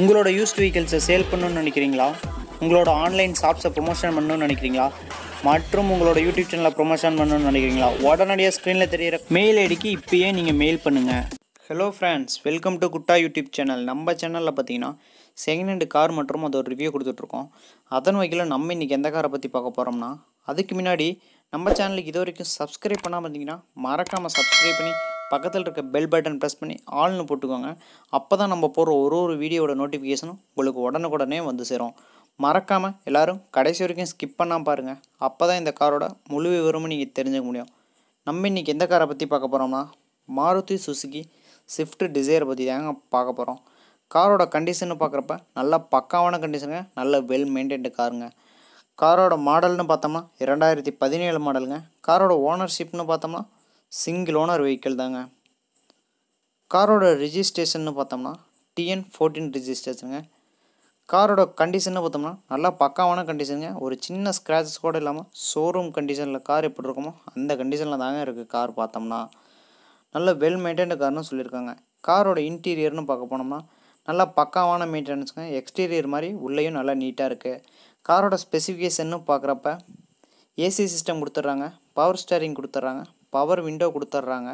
உங்களோட used வெஹிக்கிள்ஸை sale பண்ணணும்னு நினைக்கிறீங்களா உங்களோட ஆன்லைன் ஷாப்ஸை ப்ரொமோஷன் பண்ணணும்னு நினைக்கிறீங்களா மற்றும் உங்களோட யூடியூப் சேனலை ப்ரொமோஷன் பண்ணணும்னு நினைக்கிறீங்களா உடனடியாக ஸ்க்ரீனில் தெரியிற மெயில் ஐடிக்கு இப்போயே நீங்கள் மெயில் பண்ணுங்கள் ஹலோ ஃப்ரெண்ட்ஸ் வெல்கம் டு குட்டா யூடியூப் சேனல் நம்ம சேனலில் பார்த்தீங்கன்னா செகண்ட் ஹேண்டு கார் மற்றும் அதோட ரிவ்யூ கொடுத்துட்ருக்கோம் அதன் வகையில் நம்ம இன்றைக்கி எந்த காரை பற்றி பார்க்க போகிறோம்னா அதுக்கு முன்னாடி நம்ம சேனலுக்கு இது வரைக்கும் சப்ஸ்கிரைப் பண்ணாமல் பார்த்திங்கன்னா மறக்காமல் சப்ஸ்கிரைப் பண்ணி பக்கத்தில் இருக்க பெல் பட்டன் ப்ரெஸ் பண்ணி ஆள்னு போட்டுக்கோங்க அப்போ தான் நம்ம போகிற ஒரு ஒரு வீடியோட நோட்டிஃபிகேஷனும் உங்களுக்கு உடனுக்குடனே வந்து சேரும் மறக்காமல் எல்லோரும் கடைசி வரைக்கும் ஸ்கிப் பண்ணால் பாருங்கள் அப்போ தான் இந்த காரோட முழு விவரமும் நீங்கள் தெரிஞ்சுக்க முடியும் நம்ம இன்றைக்கி எந்த காரை பற்றி பார்க்க போகிறோம்னா மாருதி சுசுகி ஸ்விஃப்ட் டிசைரை பற்றி தாங்க பார்க்க போகிறோம் காரோட கண்டிஷன் பார்க்குறப்ப நல்ல பக்காவான கண்டிஷனுங்க நல்ல வெல் மெயின்டைன்டு காருங்க காரோட மாடல்னு பார்த்தோம்னா இரண்டாயிரத்தி பதினேழு மாடலுங்க காரோட ஓனர்ஷிப்னு பார்த்தோம்னா சிங்கிள் ஓனர் வெஹிக்கிள் தாங்க காரோட ரிஜிஸ்ட்ரேஷன்னு பார்த்தோம்னா டிஎன் ஃபோர்டீன் ரிஜிஸ்ட்ரேஷனுங்க காரோட கண்டிஷன்னு பார்த்தோம்னா நல்லா பக்காவான கண்டிஷனுங்க ஒரு சின்ன ஸ்க்ராச்சஸ் கூட இல்லாமல் ஷோரூம் கண்டிஷனில் கார் எப்படி இருக்குமோ அந்த கண்டிஷனில் தாங்க இருக்குது கார் பார்த்தோம்னா நல்ல வெல் மெயின்டைன்டு கார்னு சொல்லியிருக்காங்க காரோட இன்டீரியர்னு பார்க்க போனோம்னா நல்லா பக்காவான மெயின்டெனன்ஸுங்க எக்ஸ்டீரியர் மாதிரி உள்ளேயும் நல்லா நீட்டாக இருக்குது காரோட ஸ்பெசிஃபிகேஷன்னு பார்க்குறப்ப ஏசி சிஸ்டம் கொடுத்துட்றாங்க பவர் ஸ்டேரிங் கொடுத்துட்றாங்க பவர் விண்டோ கொடுத்துட்றாங்க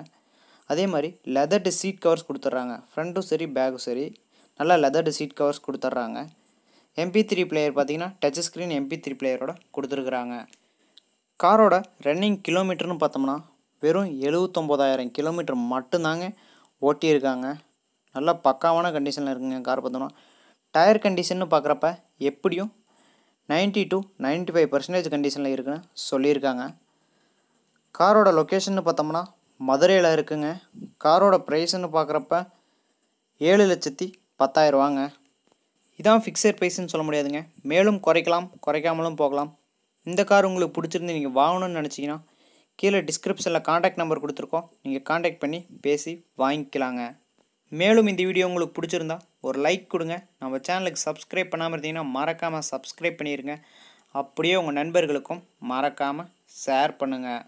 அதே மாதிரி லெதர்டு சீட் கவர்ஸ் கொடுத்துட்றாங்க ஃப்ரண்ட்டும் சரி பேக்கும் சரி நல்லா லெதர்டு சீட் கவர்ஸ் கொடுத்துட்றாங்க எம்பி த்ரீ பிளேயர் பார்த்திங்கன்னா டச் ஸ்க்ரீன் எம்பி த்ரீ பிளேயரோட கொடுத்துருக்குறாங்க காரோட ரன்னிங் கிலோமீட்டர்னு பார்த்தோம்னா வெறும் எழுபத்தொம்போதாயிரம் கிலோமீட்டர் மட்டும்தாங்க ஓட்டியிருக்காங்க நல்லா பக்காவான கண்டிஷனில் இருக்குங்க கார் பார்த்தோம்னா டயர் கண்டிஷன்னு பார்க்குறப்ப எப்படியும் ninety to ninety five percentage கண்டிஷனில் இருக்குன்னு சொல்லியிருக்காங்க காரோட லொக்கேஷன் பார்த்தோம்னா மதுரையில் இருக்குங்க காரோட ப்ரைஸ்ன்னு பார்க்குறப்ப ஏழு லட்சத்தி பத்தாயிரரூவாங்க இதான் ஃபிக்ஸட் ப்ரைஸ்ன்னு சொல்ல முடியாதுங்க மேலும் குறைக்கலாம் குறைக்காமலும் போகலாம் இந்த கார் உங்களுக்கு பிடிச்சிருந்து நீங்கள் வாங்கணும்னு நினச்சிங்கன்னா கீழே டிஸ்கிரிப்ஷனில் காண்டாக்ட் நம்பர் கொடுத்துருக்கோம் நீங்கள் காண்டாக்ட் பண்ணி பேசி வாங்கிக்கலாங்க மேலும் இந்த வீடியோ உங்களுக்கு பிடிச்சிருந்தா ஒரு லைக் கொடுங்க நம்ம சேனலுக்கு சப்ஸ்கிரைப் பண்ணாமல் இருந்தீங்கன்னா மறக்காமல் சப்ஸ்கிரைப் பண்ணிடுங்க அப்படியே உங்கள் நண்பர்களுக்கும் மறக்காமல் ஷேர் பண்ணுங்கள்